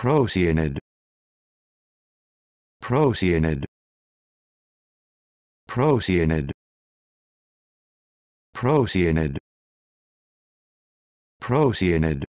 Procyanid Procyanid Procyanid Procyanid Procyanid